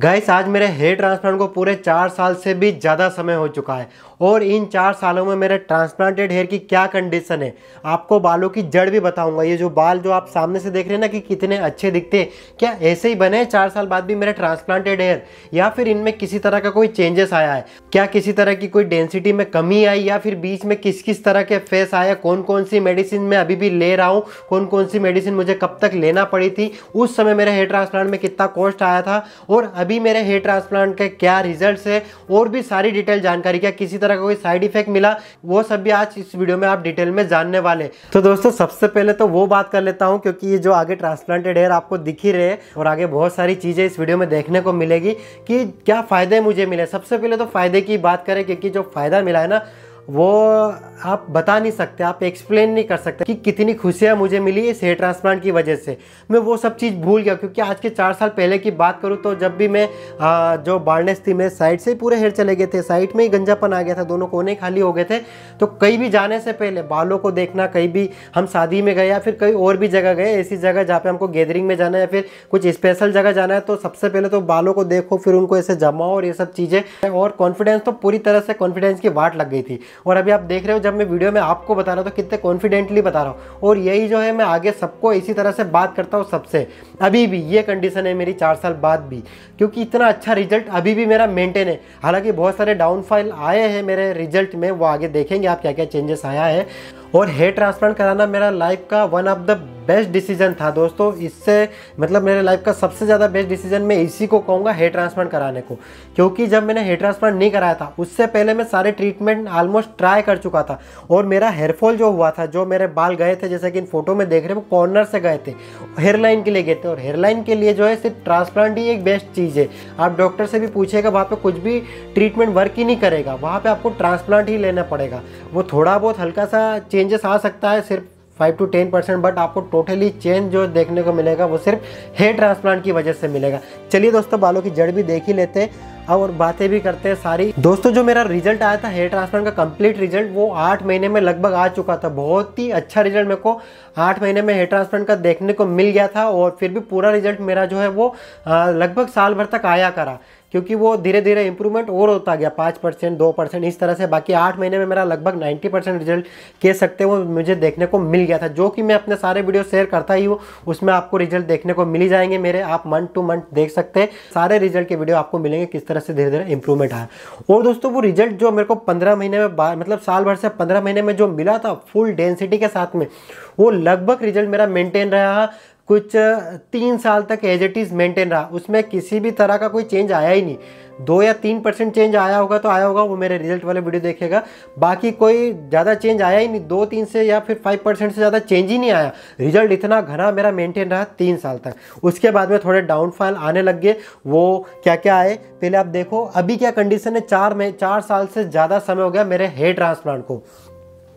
guys आज मेरे hair transplant को पूरे चार साल से भी ज़्यादा समय हो चुका है और इन चार सालों में मेरे ट्रांसप्लांटेड हेयर की क्या कंडीशन है आपको बालों की जड़ भी बताऊंगा ये जो बाल जो आप सामने से देख रहे हैं ना कि कितने अच्छे दिखते हैं क्या ऐसे ही बने चार साल बाद भी मेरे ट्रांसप्लांटेड हेयर या फिर इनमें किसी तरह का कोई चेंजेस आया है क्या किसी तरह की कोई डेंसिटी में कमी आई या फिर बीच में किस किस तरह के फेस आया कौन कौन सी मेडिसिन मैं अभी भी ले रहा हूँ कौन कौन सी मेडिसिन मुझे कब तक लेना पड़ी थी उस समय मेरे हेयर ट्रांसप्लांट में कितना कॉस्ट आया था और सभी मेरे हेयर ट्रांसप्लांट के क्या रिजल्ट है और भी सारी डिटेल जानकारी क्या किसी तरह का कोई साइड इफेक्ट मिला वो सब भी आज इस वीडियो में आप डिटेल में जानने वाले तो दोस्तों सबसे पहले तो वो बात कर लेता हूँ क्योंकि ये जो आगे ट्रांसप्लांटेड हेयर आपको दिख ही रहे और आगे बहुत सारी चीज़ें इस वीडियो में देखने को मिलेगी कि क्या फ़ायदे मुझे मिले सबसे पहले तो फ़ायदे की बात करें क्योंकि जो फ़ायदा मिला है ना वो आप बता नहीं सकते आप एक्सप्लेन नहीं कर सकते कि कितनी खुशियाँ मुझे मिली इस हेयर ट्रांसप्लांट की वजह से मैं वो सब चीज़ भूल गया क्योंकि आज के चार साल पहले की बात करूँ तो जब भी मैं आ, जो बार्नेस थी मैं साइड से ही पूरे हेयर चले गए थे साइड में ही गंजापन आ गया था दोनों कोने खाली हो गए थे तो कहीं भी जाने से पहले बालों को देखना कहीं भी हम शादी में गए या फिर कहीं और भी जगह गए ऐसी जगह जहाँ पर हमको गैदरिंग में जाना है फिर कुछ स्पेशल जगह जाना है तो सबसे पहले तो बालों को देखो फिर उनको ऐसे जमाओ और ये सब चीज़ें और कॉन्फिडेंस तो पूरी तरह से कॉन्फिडेंस की वाट लग गई थी और अभी आप देख रहे हो जब मैं वीडियो में आपको बता रहा हूँ तो कितने कॉन्फिडेंटली बता रहा हूँ और यही जो है मैं आगे सबको इसी तरह से बात करता हूँ सबसे अभी भी ये कंडीशन है मेरी चार साल बाद भी क्योंकि इतना अच्छा रिजल्ट अभी भी मेरा मेंटेन है हालांकि बहुत सारे डाउनफॉल आए हैं मेरे रिजल्ट में वो आगे देखेंगे आप क्या क्या चेंजेस आया है और हेयर ट्रांसप्लांट कराना मेरा लाइफ का one of the best decision था दोस्तों इससे मतलब मेरे लाइफ का सबसे ज़्यादा बेस्ट डिसीजन मैं इसी को कहूँगा हेयर ट्रांसप्लांट कराने को क्योंकि जब मैंने हेयर ट्रांसप्लांट नहीं कराया था उससे पहले मैं सारे ट्रीटमेंट ऑलमोस्ट ट्राई कर चुका था और मेरा हेयरफॉल जो हुआ था जो मेरे बाल गए थे जैसे कि इन फोटो में देख रहे हैं वो कॉर्नर से गए थे हेयरलाइन के लिए गए थे और हेयरलाइन के लिए जो है सिर्फ ट्रांसप्लांट ही एक बेस्ट चीज़ है आप डॉक्टर से भी पूछेगा वहाँ पर कुछ भी ट्रीटमेंट वर्क ही नहीं करेगा वहाँ पर आपको ट्रांसप्लांट ही लेना पड़ेगा वो थोड़ा बहुत हल्का सा चेंजेस आ सकता है सिर्फ five to ten percent but आपको टोटली चेंज जो देखने को मिलेगा वो सिर्फ हेयर ट्रांसप्लांट की वजह से मिलेगा चलिए दोस्तों बालों की जड़ भी देख ही लेते हैं और बातें भी करते हैं सारी दोस्तों जो मेरा रिजल्ट आया था हेयर ट्रांसप्लांट का कंप्लीट रिजल्ट वो आठ महीने में लगभग आ चुका था बहुत ही अच्छा रिजल्ट मेरे को आठ महीने में हेयर ट्रांसप्लांट का देखने को मिल गया था और फिर भी पूरा रिजल्ट मेरा जो है वो लगभग साल भर तक आया करा क्योंकि वो धीरे धीरे इंप्रूवमेंट और होता गया पाँच परसेंट दो परसेंट इस तरह से बाकी आठ महीने में मेरा लगभग नाइन्टी परसेंट रिजल्ट कह सकते हो मुझे देखने को मिल गया था जो कि मैं अपने सारे वीडियो शेयर करता ही हूँ उसमें आपको रिजल्ट देखने को मिल जाएंगे मेरे आप मंथ टू मंथ देख सकते हैं सारे रिजल्ट के वीडियो आपको मिलेंगे किस तरह से धीरे धीरे इंप्रूवमेंट आया और दोस्तों वो रिजल्ट जो मेरे को पंद्रह महीने में मतलब साल भर से पंद्रह महीने में जो मिला था फुल डेंसिटी के साथ में वो लगभग रिजल्ट मेरा मेंटेन रहा कुछ तीन साल तक एज इट इज़ मेंटेन रहा उसमें किसी भी तरह का कोई चेंज आया ही नहीं दो या तीन परसेंट चेंज आया होगा तो आया होगा वो मेरे रिजल्ट वाले वीडियो देखेगा बाकी कोई ज़्यादा चेंज आया ही नहीं दो तीन से या फिर फाइव परसेंट से ज़्यादा चेंज ही नहीं आया रिजल्ट इतना घना मेरा मेंटेन रहा तीन साल तक उसके बाद में थोड़े डाउनफॉल आने लग गए वो क्या क्या आए पहले आप देखो अभी क्या कंडीशन है चार में चार साल से ज़्यादा समय हो गया मेरे हेयर ट्रांसप्लांट को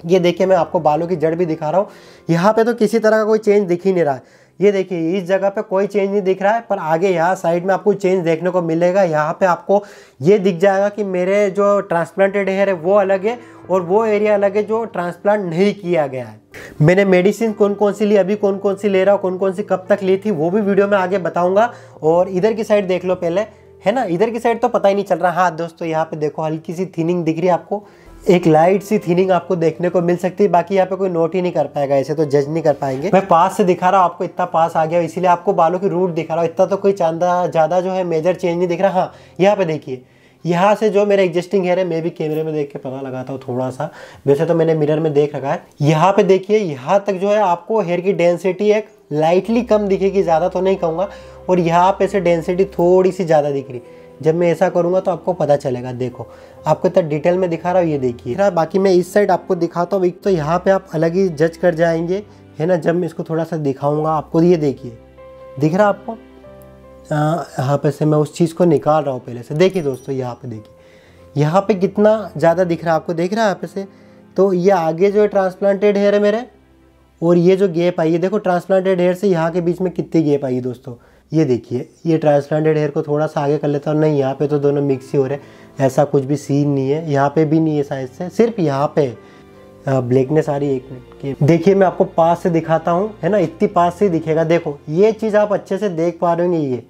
ये देखिए मैं आपको बालों की जड़ भी दिखा रहा हूँ यहाँ पे तो किसी तरह का कोई चेंज दिख ही नहीं रहा है ये देखिए इस जगह पे कोई चेंज नहीं दिख रहा है पर आगे यहाँ साइड में आपको चेंज देखने को मिलेगा यहाँ पे आपको ये दिख जाएगा कि मेरे जो ट्रांसप्लांटेड हेयर है वो अलग है और वो एरिया अलग है जो ट्रांसप्लांट नहीं किया गया है मैंने मेडिसिन कौन कौन सी ली अभी कौन कौन सी ले रहा हूँ कौन कौन सी कब तक ली थी वो भी वीडियो में आगे बताऊँगा और इधर की साइड देख लो पहले है ना इधर की साइड तो पता ही नहीं चल रहा हाँ दोस्तों यहाँ पे देखो हल्की सी थिनिंग दिख रही है आपको एक लाइट सी थीनिंग आपको देखने को मिल सकती है बाकी यहाँ पे कोई नोट ही नहीं कर पाएगा ऐसे तो जज नहीं कर पाएंगे मैं पास से दिखा रहा हूँ आपको इतना पास आ गया इसीलिए आपको बालों की रूट दिखा रहा हूँ इतना तो कोई चांदा ज़्यादा जो है मेजर चेंज नहीं दिख रहा हाँ यहाँ पे देखिए यहाँ से जो मेरा एग्जिस्टिंग हेयर है मैं भी कैमरे में देख के पता लगाता हूँ थोड़ा सा वैसे तो मैंने मिरर में देख रखा है यहाँ पे देखिए यहाँ तक जो है आपको हेयर की डेंसिटी एक लाइटली कम दिखेगी ज़्यादा तो नहीं कहूँगा और यहाँ पे से डेंसिटी थोड़ी सी ज़्यादा दिख रही जब मैं ऐसा करूँगा तो आपको पता चलेगा देखो आपको इतना डिटेल में दिखा रहा हूँ ये देखिए बाकी मैं इस साइड आपको दिखाता हूँ एक तो यहाँ पे आप अलग ही जज कर जाएंगे है ना जब मैं इसको थोड़ा सा दिखाऊँगा आपको ये देखिए दिख रहा आपको यहाँ पे से मैं उस चीज़ को निकाल रहा हूँ पहले से देखिए दोस्तों यहाँ पर देखिए यहाँ पर कितना ज़्यादा दिख रहा है आपको देख रहा है यहाँ पे से तो ये आगे जो है ट्रांसप्लांटेड हेयर है मेरे और ये जो गैप आई है देखो ट्रांसप्लांटेड हेयर से यहाँ के बीच में कितनी गैप आई है दोस्तों ये देखिए ये ट्रांसप्लांटेड हेयर को थोड़ा सा आगे कर लेता हूँ नहीं यहाँ पे तो दोनों मिक्स ही हो रहे हैं ऐसा कुछ भी सीन नहीं है यहाँ पे भी नहीं है साइज से सिर्फ यहाँ पे ब्लैकनेस आ रही है एक मिनट की देखिए मैं आपको पास से दिखाता हूँ है ना इतनी पास से दिखेगा देखो ये चीज़ आप अच्छे से देख पा रहे होंगे ये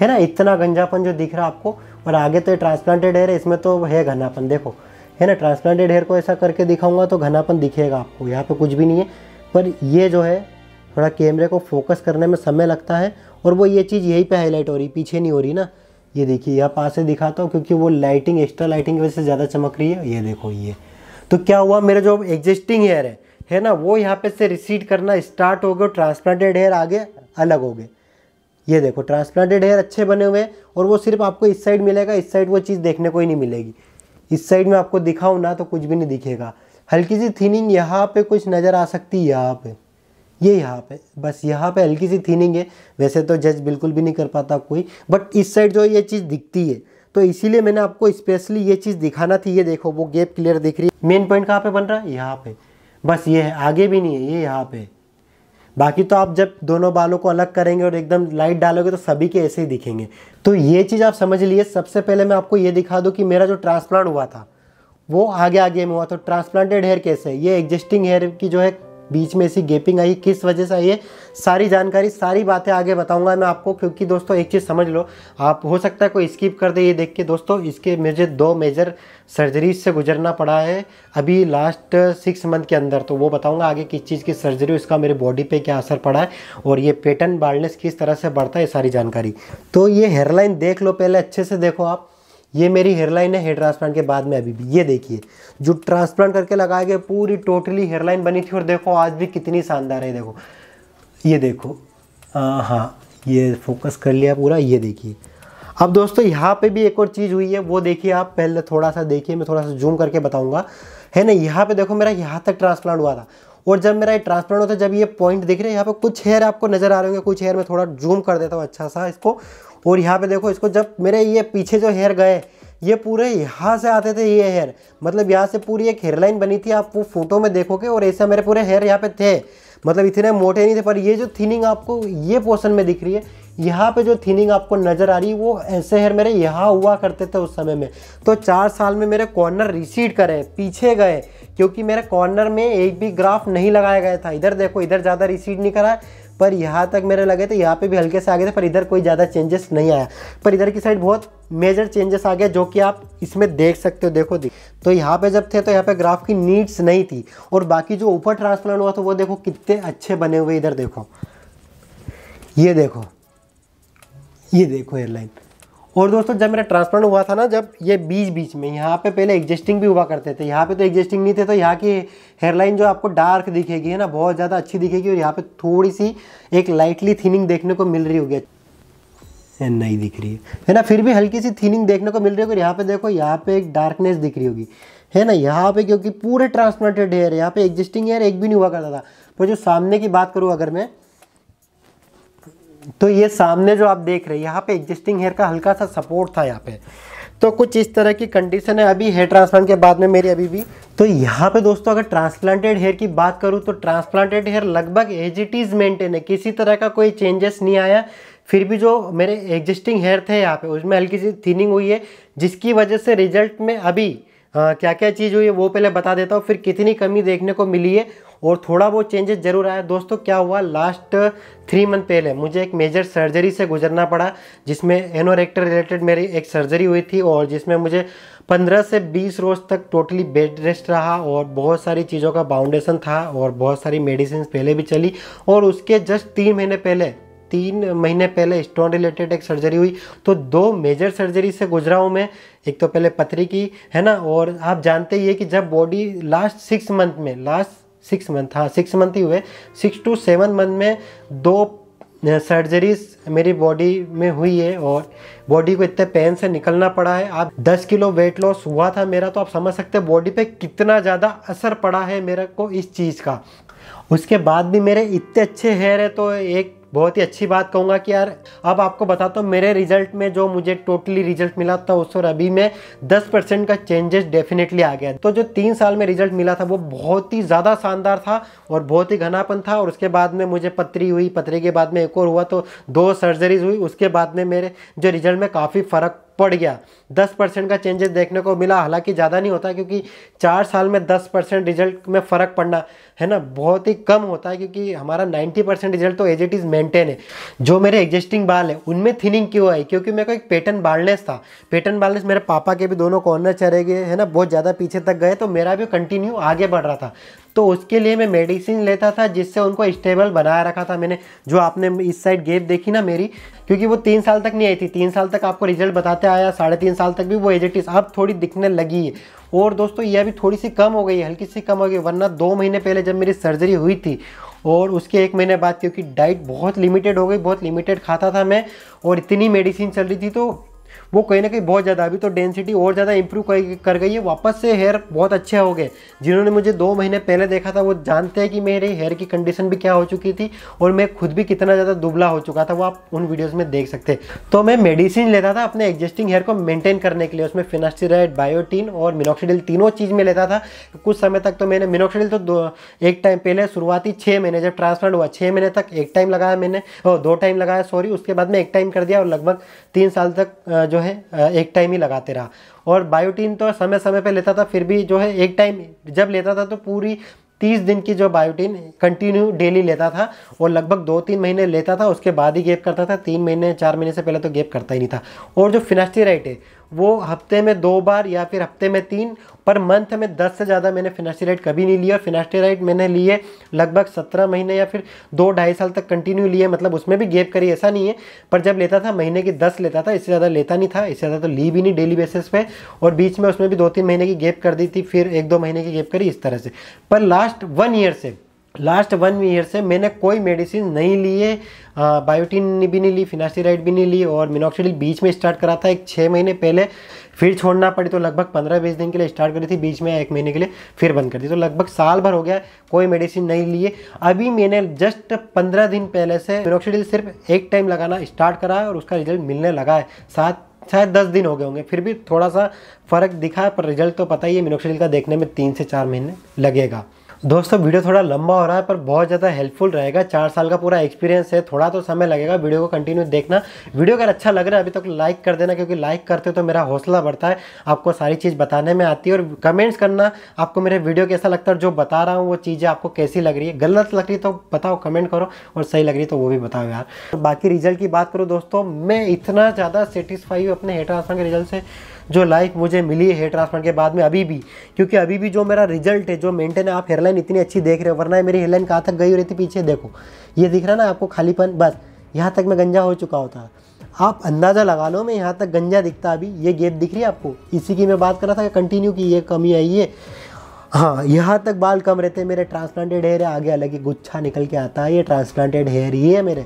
है ना इतना गंजापन जो दिख रहा है आपको और आगे तो ये ट्रांसप्लांटेड हेयर है इसमें तो है घनापन देखो है ना ट्रांसप्लांटेड हेयर को ऐसा करके दिखाऊंगा तो घनापन दिखेगा आपको यहाँ पे कुछ भी नहीं है पर ये जो है थोड़ा कैमरे को फोकस करने में समय लगता है और वो ये चीज़ यहीं पे हाईलाइट हो रही पीछे नहीं हो रही ना ये देखिए यहाँ पास से दिखाता हूँ क्योंकि वो लाइटिंग एक्स्ट्रा लाइटिंग की वजह से ज़्यादा चमक रही है ये देखो ये तो क्या हुआ मेरा जो एग्जिस्टिंग हेयर है है ना वो यहाँ पे से रिसीड करना स्टार्ट हो गया ट्रांसप्लांटेड हेयर आगे अलग हो गए ये देखो ट्रांसप्लांटेड हेयर अच्छे बने हुए हैं और वो सिर्फ आपको इस साइड मिलेगा इस साइड वो चीज़ देखने को ही नहीं मिलेगी इस साइड में आपको दिखाऊँ ना तो कुछ भी नहीं दिखेगा हल्की सी थिनिंग यहाँ पे कुछ नज़र आ सकती है यहाँ पे ये यहाँ पे बस यहाँ पे हल्की सी थीनिंग है वैसे तो जज बिल्कुल भी नहीं कर पाता कोई बट इस साइड जो ये चीज़ दिखती है तो इसीलिए मैंने आपको स्पेशली ये चीज़ दिखाना थी ये देखो वो गैप क्लियर दिख रही है मेन पॉइंट कहाँ पे बन रहा है यहाँ पे बस ये है आगे भी नहीं है ये यहाँ पे बाकी तो आप जब दोनों बालों को अलग करेंगे और एकदम लाइट डालोगे तो सभी के ऐसे ही दिखेंगे तो ये चीज़ आप समझ लीजिए सबसे पहले मैं आपको ये दिखा दूँ कि मेरा जो ट्रांसप्लांट हुआ था वो आगे आगे में हुआ तो ट्रांसप्लांटेड हेयर कैसे है ये एग्जिस्टिंग हेयर की जो है बीच में ऐसी गैपिंग आई किस वजह से आई है सारी जानकारी सारी बातें आगे बताऊंगा मैं आपको क्योंकि दोस्तों एक चीज़ समझ लो आप हो सकता है कोई स्किप कर दे ये देख के दोस्तों इसके मुझे दो मेजर सर्जरीज से गुजरना पड़ा है अभी लास्ट सिक्स मंथ के अंदर तो वो बताऊंगा आगे किस चीज़ की सर्जरी उसका मेरे बॉडी पे क्या असर पड़ा है और ये पेटर्न बाल्डनेस किस तरह से बढ़ता है ये सारी जानकारी तो ये हेयरलाइन देख लो पहले अच्छे से देखो आप ये मेरी हेयरलाइन है हेयर ट्रांसप्लांट के बाद में अभी भी ये देखिए जो ट्रांसप्लांट करके लगाए गए पूरी टोटली हेयरलाइन बनी थी और देखो आज भी कितनी शानदार है देखो ये देखो आ, हाँ ये फोकस कर लिया पूरा ये देखिए अब दोस्तों यहाँ पे भी एक और चीज़ हुई है वो देखिए आप पहले थोड़ा सा देखिए मैं थोड़ा सा जूम करके बताऊँगा है ना यहाँ पे देखो मेरा यहाँ तक ट्रांसप्लांट हुआ था और जब मेरा ये ट्रांसप्लांट होता है जब ये पॉइंट देख रहे हैं यहाँ पे कुछ हेयर आपको नजर आ रहे होंगे कुछ हेयर में थोड़ा जूम कर देता हूँ अच्छा सा इसको और यहाँ पे देखो इसको जब मेरे ये पीछे जो हेयर गए ये पूरे यहाँ से आते थे ये हेयर मतलब यहाँ से पूरी एक हेयर लाइन बनी थी आप वो फोटो में देखोगे और ऐसे मेरे पूरे हेयर यहाँ पे थे मतलब इतने मोटे नहीं थे पर ये जो थिनिंग आपको ये पोर्सन में दिख रही है यहाँ पे जो थिनिंग आपको नज़र आ रही है वो ऐसे हेयर मेरे यहाँ हुआ करते थे उस समय में तो चार साल में मेरे कॉर्नर रिसीड करे पीछे गए क्योंकि मेरे कॉर्नर में एक भी ग्राफ नहीं लगाया गया था इधर देखो इधर ज़्यादा रिसीड नहीं करा है पर यहाँ तक मेरे लगे थे यहाँ पे भी हल्के से आ गए थे पर इधर कोई ज़्यादा चेंजेस नहीं आया पर इधर की साइड बहुत मेजर चेंजेस आ गया जो कि आप इसमें देख सकते हो देखो दी तो यहाँ पे जब थे तो यहाँ पे ग्राफ की नीड्स नहीं थी और बाकी जो ऊपर ट्रांसप्लांट हुआ था तो वो देखो कितने अच्छे बने हुए इधर देखो ये देखो ये देखो एयरलाइन और दोस्तों जब मेरा ट्रांसप्लांट हुआ था ना जब ये बीच बीच में यहाँ पे पहले एग्जिस्टिंग भी हुआ करते थे यहाँ पे तो एग्जिस्टिंग नहीं थे तो यहाँ की हेयरलाइन जो आपको डार्क दिखेगी है ना बहुत ज़्यादा अच्छी दिखेगी और यहाँ पे थोड़ी सी एक लाइटली थिनिंग देखने को मिल रही होगी नहीं दिख रही है है ना फिर भी हल्की सी थिनिंग देखने को मिल रही होगी और यहाँ पे देखो यहाँ पे एक डार्कनेस दिख रही होगी है ना यहाँ पे क्योंकि पूरे ट्रांसप्लांटेड हेयर यहाँ पे एग्जिस्टिंग हेयर एक भी नहीं हुआ करता था पर जो सामने की बात करूँ अगर मैं तो ये सामने जो आप देख रहे हैं यहाँ पे एग्जिस्टिंग हेयर का हल्का सा सपोर्ट था यहाँ पे तो कुछ इस तरह की कंडीशन है अभी हेयर ट्रांसप्लांट के बाद में मेरी अभी भी तो यहाँ पे दोस्तों अगर ट्रांसप्लांटेड हेयर की बात करूँ तो ट्रांसप्लांटेड हेयर लगभग एज इट इज़ मेंटेन है किसी तरह का कोई चेंजेस नहीं आया फिर भी जो मेरे एग्जिस्टिंग हेयर थे यहाँ पे उसमें हल्की सी थिनिंग हुई है जिसकी वजह से रिजल्ट में अभी क्या क्या चीज़ हुई है वो पहले बता देता हूँ फिर कितनी कमी देखने को मिली है और थोड़ा बहुत चेंजेस जरूर आया दोस्तों क्या हुआ लास्ट थ्री मंथ पहले मुझे एक मेजर सर्जरी से गुजरना पड़ा जिसमें एनोरेक्टर रिलेटेड मेरी एक सर्जरी हुई थी और जिसमें मुझे 15 से 20 रोज़ तक टोटली बेड रेस्ट रहा और बहुत सारी चीज़ों का बाउंडेशन था और बहुत सारी मेडिसिन पहले भी चली और उसके जस्ट तीन महीने पहले तीन महीने पहले स्टोन रिलेटेड एक सर्जरी हुई तो दो मेजर सर्जरी से गुजरा हूँ मैं एक तो पहले पथरी की है ना और आप जानते ही है कि जब बॉडी लास्ट सिक्स मंथ में लास्ट सिक्स मंथ हाँ सिक्स मंथ ही हुए सिक्स टू सेवन मंथ में दो सर्जरीज मेरी बॉडी में हुई है और बॉडी को इतने पेन से निकलना पड़ा है आप 10 किलो वेट लॉस हुआ था मेरा तो आप समझ सकते हैं बॉडी पे कितना ज़्यादा असर पड़ा है मेरे को इस चीज़ का उसके बाद भी मेरे इतने अच्छे हेयर है तो एक बहुत ही अच्छी बात कहूँगा कि यार अब आपको बताता हूँ मेरे रिजल्ट में जो मुझे टोटली रिजल्ट मिला था उस और अभी में 10 परसेंट का चेंजेस डेफिनेटली आ गया तो जो तीन साल में रिजल्ट मिला था वो बहुत ही ज़्यादा शानदार था और बहुत ही घनापन था और उसके बाद में मुझे पतरी हुई पतरी के बाद में एक और हुआ तो दो सर्जरीज हुई उसके बाद में मेरे जो रिजल्ट में काफ़ी फ़र्क पड़ गया दस परसेंट का चेंजेस देखने को मिला हालांकि ज़्यादा नहीं होता क्योंकि चार साल में दस परसेंट रिजल्ट में फ़र्क पड़ना है ना बहुत ही कम होता है क्योंकि हमारा नाइन्टी परसेंट रिजल्ट तो एज इट इज़ मेंटेन है जो मेरे एग्जिस्टिंग बाल है उनमें थिनिंग क्यों आई क्योंकि मेरे को एक पेटर्न बालनेस था पेटर्न बालनेस मेरे पापा के भी दोनों कॉर्नर चले गए है ना बहुत ज़्यादा पीछे तक गए तो मेरा भी कंटिन्यू आगे बढ़ रहा था तो उसके लिए मैं मेडिसिन लेता था जिससे उनको स्टेबल बनाया रखा था मैंने जो आपने इस साइड गेप देखी ना मेरी क्योंकि वो तीन साल तक नहीं आई थी तीन साल तक आपको रिजल्ट बताते आया साढ़े तीन साल तक भी वो एजेटिस अब थोड़ी दिखने लगी है और दोस्तों यह भी थोड़ी सी कम हो गई है हल्की सी कम हो गई वरना दो महीने पहले जब मेरी सर्जरी हुई थी और उसके एक महीने बाद क्योंकि डाइट बहुत लिमिटेड हो गई बहुत लिमिटेड खाता था मैं और इतनी मेडिसिन चल रही थी तो वो कहीं ना कहीं बहुत ज़्यादा अभी तो डेंसिटी और ज़्यादा इंप्रूव कर गई है वापस से हेयर बहुत अच्छे हो गए जिन्होंने मुझे दो महीने पहले देखा था वो जानते हैं कि मेरे हेयर की कंडीशन भी क्या हो चुकी थी और मैं खुद भी कितना ज़्यादा दुबला हो चुका था वो आप उन वीडियोज़ में देख सकते तो मैं मेडिसिन लेता था अपने एग्जिस्टिंग हेयर को मेनटेन करने के लिए उसमें फिनास्टीराइड बायोटीन और मिनोक्सीडिल तीनों चीज़ में लेता था कुछ समय तक तो मैंने मिनोक्सीडिल तो दो एक टाइम पहले शुरुआती छः महीने जब ट्रांसप्लांट हुआ छः महीने तक एक टाइम लगाया मैंने दो टाइम लगाया सॉरी उसके बाद में एक टाइम कर दिया और लगभग तीन साल तक जो है एक टाइम ही लगाते रहा और बायोटीन तो समय समय पे लेता था फिर भी जो है एक टाइम जब लेता था तो पूरी तीस दिन की जो बायोटीन कंटिन्यू डेली लेता था और लगभग दो तीन महीने लेता था उसके बाद ही गेप करता था तीन महीने चार महीने से पहले तो गेप करता ही नहीं था और जो फिनास्टीराइट है वो हफ्ते में दो बार या फिर हफ्ते में तीन पर मंथ में दस से ज़्यादा मैंने फिनास्टेराइड कभी नहीं लिया और फिनास्टेराइड मैंने लिए लगभग सत्रह महीने या फिर दो ढाई साल तक कंटिन्यू लिए मतलब उसमें भी गेप करी ऐसा नहीं है पर जब लेता था महीने की दस लेता था इससे ज़्यादा लेता नहीं था इससे ज़्यादा तो ली भी नहीं डेली बेसिस पर और बीच में उसमें भी दो तीन महीने की गेप कर दी थी फिर एक दो महीने की गेप करी इस तरह से पर लास्ट वन ईयर से लास्ट वन ईयर से मैंने कोई मेडिसिन नहीं लिए बायोटिन भी नहीं ली फिनासीराइड भी नहीं ली और मिनोक्सिडिल बीच में स्टार्ट करा था एक छः महीने पहले फिर छोड़ना पड़ी तो लगभग पंद्रह बीस दिन के लिए स्टार्ट करी थी बीच में एक महीने के लिए फिर बंद कर दी तो लगभग साल भर हो गया कोई मेडिसिन नहीं लिए अभी मैंने जस्ट पंद्रह दिन पहले से मिनोक्सिडिल सिर्फ एक टाइम लगाना स्टार्ट करा है और उसका रिजल्ट मिलने लगा है साथ शायद दस दिन हो गए होंगे फिर भी थोड़ा सा फ़र्क दिखा पर रिजल्ट तो पता ही है मिनोक्सिडिल का देखने में तीन से चार महीने लगेगा दोस्तों वीडियो थोड़ा लंबा हो रहा है पर बहुत ज़्यादा हेल्पफुल रहेगा चार साल का पूरा एक्सपीरियंस है थोड़ा तो समय लगेगा वीडियो को कंटिन्यू देखना वीडियो अगर अच्छा लग रहा है अभी तक तो लाइक कर देना क्योंकि लाइक करते हो तो मेरा हौसला बढ़ता है आपको सारी चीज़ बताने में आती है और कमेंट्स करना आपको मेरे वीडियो कैसा लगता है जो बता रहा हूँ वो चीज़ें आपको कैसी लग रही है गलत लग रही तो बताओ कमेंट करो और सही लग रही तो वो भी बताओ यार बाकी रिजल्ट की बात करूँ दोस्तों मैं इतना ज़्यादा सेटिस्फाई हूँ अपने हेटर के रिजल्ट से जो लाइफ मुझे मिली है हेयर ट्रांसप्लांट के बाद में अभी भी क्योंकि अभी भी जो मेरा रिजल्ट है जो मेंटेन है आप हेयरलाइन इतनी अच्छी देख रहे हो वरना मेरी हेयरलाइन कहाँ तक गई हो रही थी पीछे देखो ये दिख रहा ना आपको खालीपन बस यहाँ तक मैं गंजा हो चुका होता आप अंदाज़ा लगा लो मैं यहाँ तक गंजा दिखता अभी ये गेप दिख रही है आपको इसी की मैं बात कर रहा था कंटिन्यू की ये कमी आई है हाँ यहाँ तक बाल कम रहते मेरे ट्रांसप्लांटेड हेयर है आगे अलग ही गुच्छा निकल के आता है ये ट्रांसप्लांटेड हेयर ही है मेरे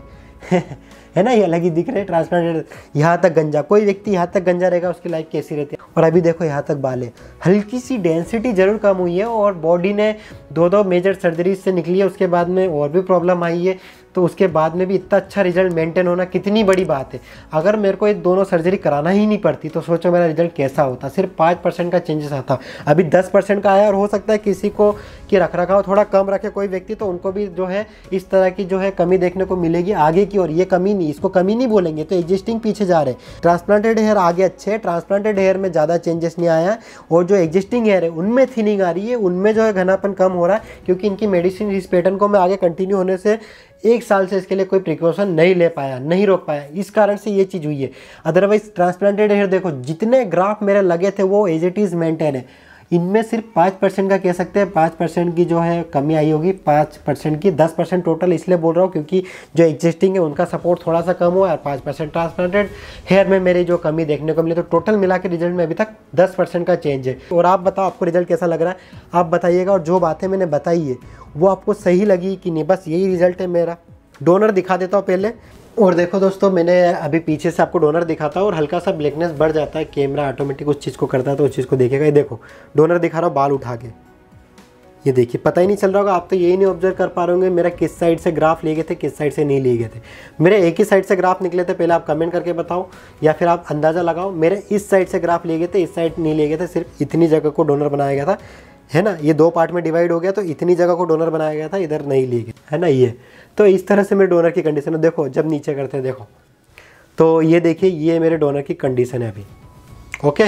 है ना ये अलग ही दिख रहे हैं ट्रांसप्लांटेड यहाँ तक गंजा कोई व्यक्ति यहाँ तक गंजा रहेगा उसकी लाइफ कैसी रहती है और अभी देखो यहाँ तक बाल है हल्की सी डेंसिटी जरूर कम हुई है और बॉडी ने दो दो मेजर सर्जरी से निकली है उसके बाद में और भी प्रॉब्लम आई है तो उसके बाद में भी इतना अच्छा रिजल्ट मेंटेन होना कितनी बड़ी बात है अगर मेरे को ये दोनों सर्जरी कराना ही नहीं पड़ती तो सोचो मेरा रिजल्ट कैसा होता सिर्फ पाँच परसेंट का चेंजेस आता अभी दस परसेंट का आया और हो सकता है किसी को कि रख रखाव थोड़ा कम रखे कोई व्यक्ति तो उनको भी जो है इस तरह की जो है कमी देखने को मिलेगी आगे की और ये कमी नहीं इसको कमी नहीं बोलेंगे तो एग्जिस्टिंग पीछे जा रहे ट्रांसप्लांटेड हेयर आगे अच्छे हैं ट्रांसप्लांटेड हेयर में ज़्यादा चेंजेस नहीं आया और जो एग्जिस्टिंग हेयर है उनमें थिनिंग आ रही है उनमें जो है घनापन कम हो रहा है क्योंकि इनकी मेडिसिन इस पैटर्न को मैं आगे कंटिन्यू होने से एक साल से इसके लिए कोई प्रिकॉशन नहीं ले पाया नहीं रोक पाया इस कारण से ये चीज़ हुई है अदरवाइज ट्रांसप्लांटेड हेयर देखो जितने ग्राफ मेरे लगे थे वो एज इट इज़ मेंटेन है इनमें सिर्फ पाँच परसेंट का कह सकते हैं पाँच परसेंट की जो है कमी आई होगी पाँच परसेंट की दस परसेंट टोटल इसलिए बोल रहा हूँ क्योंकि जो एग्जिस्टिंग है उनका सपोर्ट थोड़ा सा कम हुआ और पाँच परसेंट ट्रांसप्लांटेड हेयर में मेरी जो कमी देखने को मिली तो टोटल मिला के रिजल्ट में अभी तक दस परसेंट का चेंज है और आप बताओ आपको रिजल्ट कैसा लग रहा है आप बताइएगा और जो बातें मैंने बताई है वो आपको सही लगी कि नहीं बस यही रिजल्ट है मेरा डोनर दिखा देता हूँ पहले और देखो दोस्तों मैंने अभी पीछे से आपको डोनर दिखाता हूँ और हल्का सा ब्लैकनेस बढ़ जाता है कैमरा ऑटोमेटिक उस चीज़ को करता है तो उस चीज़ को देखेगा ये देखो डोनर दिखा रहा हूँ बाल उठा के ये देखिए पता ही नहीं चल रहा होगा आप तो यही नहीं ऑब्जर्व कर पा रहे होंगे मेरा किस साइड से ग्राफ लिए गए थे किस साइड से नहीं लिए गए थे मेरे एक ही साइड से ग्राफ निकले थे पहले आप कमेंट करके बताओ या फिर आप अंदाज़ा लगाओ मेरे इस साइड से ग्राफ लिए गए थे इस साइड नहीं लिए गए थे सिर्फ इतनी जगह को डोनर बनाया गया था है ना ये दो पार्ट में डिवाइड हो गया तो इतनी जगह को डोनर बनाया गया था इधर नहीं ली गई है ना ये तो इस तरह से मेरे डोनर की कंडीशन है देखो जब नीचे करते हैं देखो तो ये देखिए ये मेरे डोनर की कंडीशन है अभी ओके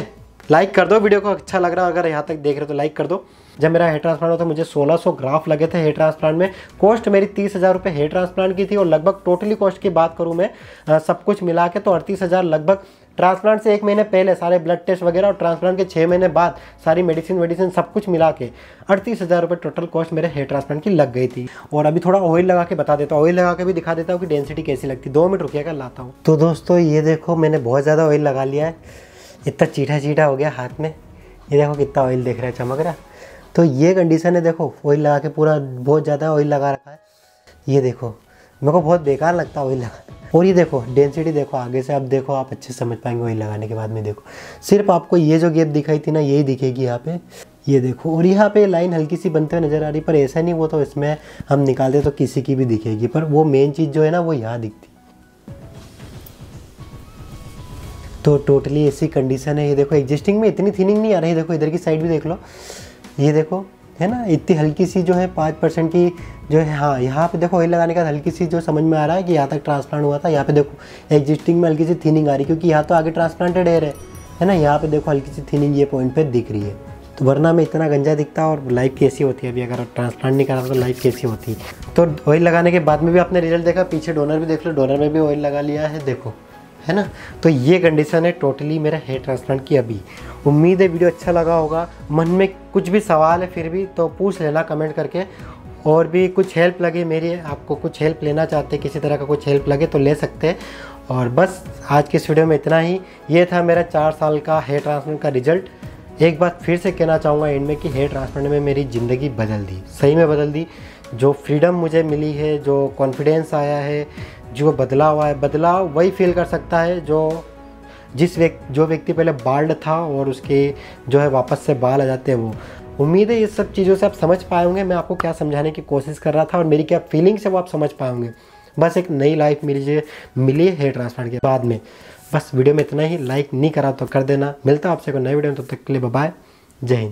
लाइक कर दो वीडियो को अच्छा लग रहा है अगर यहाँ तक देख रहे हो तो लाइक कर दो जब मेरा हेयर ट्रांसप्लांट होता मुझे 1600 ग्राफ लगे थे हेयर ट्रांसप्लांट में कॉस्ट मेरी तीस हज़ार रुपये हेयर ट्रांसप्लांट की थी और लगभग टोटली कॉस्ट की बात करूँ मैं आ, सब कुछ मिला के तो अड़तीस हज़ार लगभग ट्रांसप्लांट से एक महीने पहले सारे ब्लड टेस्ट वगैरह और ट्रांसप्लांट के छः महीने बाद सारी मेडिसिन वेडिसिन सब कुछ मिला के अड़तीस हज़ार रुपये टोटल कॉस्ट मेरे हेयर ट्रांसप्लांट की लग गई थी और अभी थोड़ा ऑयल लगा के बता देता हूँ ऑयल लगा के भी दिखा देता हूँ कि डेंसिटी कैसी लगती दो मिनट कर लाता हूँ तो दोस्तों ये देखो मैंने बहुत ज़्यादा ऑयल लगा लिया है इतना चीठा चीठा हो गया हाथ में ये देखो कितना ऑयल देख रहा है चमक रहा तो ये कंडीशन है देखो ऑयल लगा के पूरा बहुत ज़्यादा ऑयल लगा रखा है ये देखो मेरे को बहुत बेकार लगता है ऑयल लगा और ये देखो डेंसिटी देखो आगे से आप देखो आप अच्छे समझ पाएंगे ऑयल लगाने के बाद में देखो सिर्फ आपको ये जो गेप दिखाई थी ना यही दिखेगी यहाँ पे ये देखो और यहाँ पे लाइन हल्की सी बनते हुए नज़र आ रही पर ऐसा नहीं वो तो इसमें हम निकालते तो किसी की भी दिखेगी पर वो मेन चीज़ जो है ना वो यहाँ दिखती तो टोटली ऐसी कंडीशन है ये देखो एग्जिस्टिंग में इतनी थिनिंग नहीं आ रही देखो इधर की साइड भी देख लो ये देखो है ना इतनी हल्की सी जो है पाँच परसेंट की जो है हाँ यहाँ पे देखो ऑयल लगाने का हल्की सी जो समझ में आ रहा है कि यहाँ तक ट्रांसप्लांट हुआ था यहाँ पे देखो एग्जिस्टिंग में हल्की सी थिनिंग आ रही है क्योंकि यहाँ तो आगे ट्रांसप्लांटेड एयर है है ना यहाँ पे देखो हल्की सी थिनिंग ये पॉइंट पे दिख रही है तो वरना में इतना गंजा दिखता और लाइफ कैसी होती है अभी अगर ट्रांसप्लांट नहीं करा तो लाइफ कैसी होती तो ऑयल लगाने के बाद में भी आपने रिजल्ट देखा पीछे डोनर भी देख लो डोनर में भी ऑयल लगा लिया है देखो है ना तो ये कंडीशन है टोटली मेरा हेयर ट्रांसप्लांट की अभी उम्मीद है वीडियो अच्छा लगा होगा मन में कुछ भी सवाल है फिर भी तो पूछ लेना कमेंट करके और भी कुछ हेल्प लगे मेरी आपको कुछ हेल्प लेना चाहते किसी तरह का कुछ हेल्प लगे तो ले सकते हैं और बस आज के इस वीडियो में इतना ही ये था मेरा चार साल का हेयर ट्रांसप्लांट का रिजल्ट एक बात फिर से कहना चाहूँगा एंड में कि हेयर ट्रांसप्लांट में मेरी ज़िंदगी बदल दी सही में बदल दी जो फ्रीडम मुझे मिली है जो कॉन्फिडेंस आया है जो बदलाव है बदलाव वही फील कर सकता है जो जिस व्यक्ति जो व्यक्ति पहले बाल्ड था और उसके जो है वापस से बाल आ जाते हैं वो उम्मीद है ये सब चीज़ों से आप समझ पाए होंगे मैं आपको क्या समझाने की कोशिश कर रहा था और मेरी क्या फीलिंग्स है वो आप समझ पाए होंगे बस एक नई लाइफ मिली मिली हेयर ट्रांसप्लांट के बाद में बस वीडियो में इतना ही लाइक नहीं करा तो कर देना मिलता आपसे कोई नई वीडियो में तब तो तक के लिए बाय जय हिंद